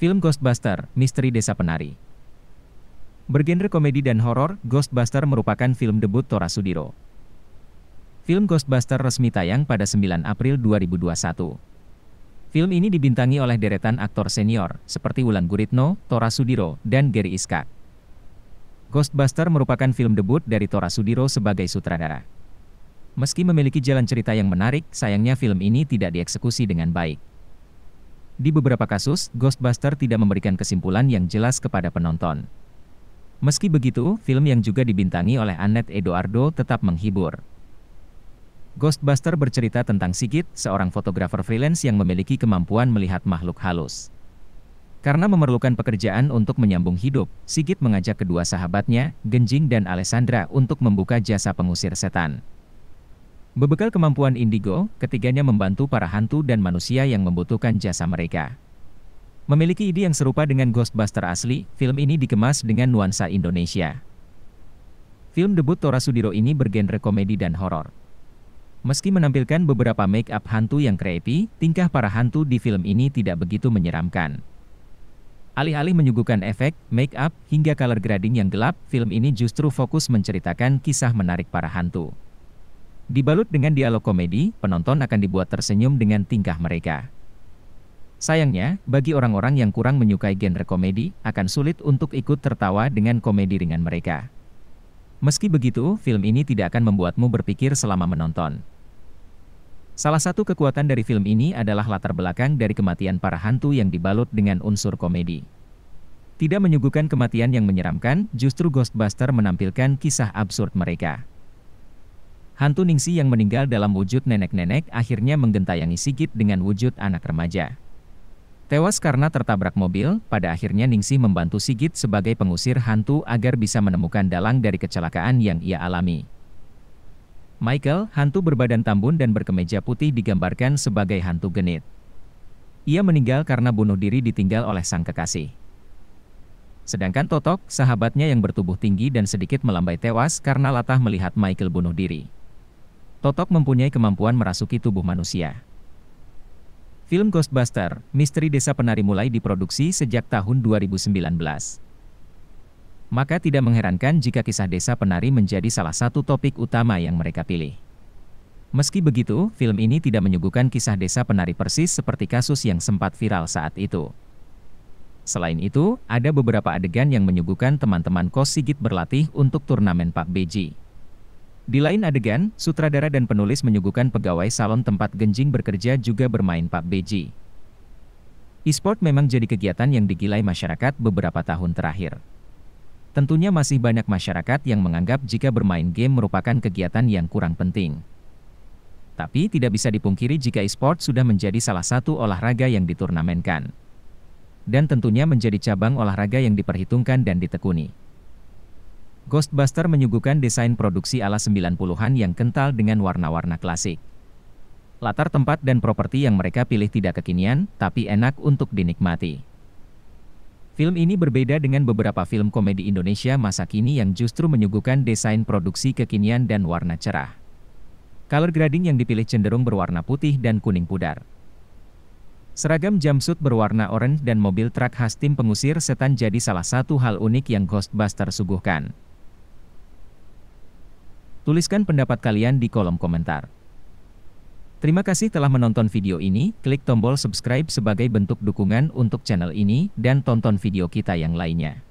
Film Ghostbuster, Misteri Desa Penari. Bergenre komedi dan horor, Ghostbuster merupakan film debut Tora Sudiro. Film Ghostbuster resmi tayang pada 9 April 2021. Film ini dibintangi oleh deretan aktor senior seperti Wulan Guritno, Tora Sudiro, dan Gary Iskak. Ghostbuster merupakan film debut dari Tora Sudiro sebagai sutradara. Meski memiliki jalan cerita yang menarik, sayangnya film ini tidak dieksekusi dengan baik. Di beberapa kasus, Ghostbuster tidak memberikan kesimpulan yang jelas kepada penonton. Meski begitu, film yang juga dibintangi oleh Annette Edoardo tetap menghibur. Ghostbuster bercerita tentang Sigit, seorang fotografer freelance yang memiliki kemampuan melihat makhluk halus. Karena memerlukan pekerjaan untuk menyambung hidup, Sigit mengajak kedua sahabatnya, Genjing dan Alessandra untuk membuka jasa pengusir setan. Bebekal kemampuan indigo, ketiganya membantu para hantu dan manusia yang membutuhkan jasa mereka. Memiliki ide yang serupa dengan Ghostbuster asli, film ini dikemas dengan nuansa Indonesia. Film debut Tora Sudiro ini bergenre komedi dan horor. Meski menampilkan beberapa make up hantu yang creepy, tingkah para hantu di film ini tidak begitu menyeramkan. Alih-alih menyuguhkan efek, make up, hingga color grading yang gelap, film ini justru fokus menceritakan kisah menarik para hantu. Dibalut dengan dialog komedi, penonton akan dibuat tersenyum dengan tingkah mereka. Sayangnya, bagi orang-orang yang kurang menyukai genre komedi, akan sulit untuk ikut tertawa dengan komedi ringan mereka. Meski begitu, film ini tidak akan membuatmu berpikir selama menonton. Salah satu kekuatan dari film ini adalah latar belakang dari kematian para hantu yang dibalut dengan unsur komedi. Tidak menyuguhkan kematian yang menyeramkan, justru Ghostbuster menampilkan kisah absurd mereka. Hantu Ningsi yang meninggal dalam wujud nenek-nenek akhirnya menggentayangi Sigit dengan wujud anak remaja. Tewas karena tertabrak mobil, pada akhirnya Ningsi membantu Sigit sebagai pengusir hantu agar bisa menemukan dalang dari kecelakaan yang ia alami. Michael, hantu berbadan tambun dan berkemeja putih digambarkan sebagai hantu genit. Ia meninggal karena bunuh diri ditinggal oleh sang kekasih. Sedangkan Totok, sahabatnya yang bertubuh tinggi dan sedikit melambai tewas karena latah melihat Michael bunuh diri. Totok mempunyai kemampuan merasuki tubuh manusia. Film Ghostbuster, Misteri Desa Penari mulai diproduksi sejak tahun 2019. Maka tidak mengherankan jika kisah desa penari menjadi salah satu topik utama yang mereka pilih. Meski begitu, film ini tidak menyuguhkan kisah desa penari persis seperti kasus yang sempat viral saat itu. Selain itu, ada beberapa adegan yang menyuguhkan teman-teman Kos Sigit berlatih untuk turnamen PUBG. Di lain adegan, sutradara dan penulis menyuguhkan pegawai salon tempat Genjing bekerja juga bermain PUBG. E-sport memang jadi kegiatan yang digilai masyarakat beberapa tahun terakhir. Tentunya masih banyak masyarakat yang menganggap jika bermain game merupakan kegiatan yang kurang penting. Tapi tidak bisa dipungkiri jika e-sport sudah menjadi salah satu olahraga yang diturnamenkan. Dan tentunya menjadi cabang olahraga yang diperhitungkan dan ditekuni. Ghostbuster menyuguhkan desain produksi ala 90-an yang kental dengan warna-warna klasik. Latar tempat dan properti yang mereka pilih tidak kekinian, tapi enak untuk dinikmati. Film ini berbeda dengan beberapa film komedi Indonesia masa kini yang justru menyuguhkan desain produksi kekinian dan warna cerah. Color grading yang dipilih cenderung berwarna putih dan kuning pudar. Seragam jumpsuit berwarna orange dan mobil truk khas tim pengusir setan jadi salah satu hal unik yang Ghostbuster suguhkan. Tuliskan pendapat kalian di kolom komentar. Terima kasih telah menonton video ini, klik tombol subscribe sebagai bentuk dukungan untuk channel ini, dan tonton video kita yang lainnya.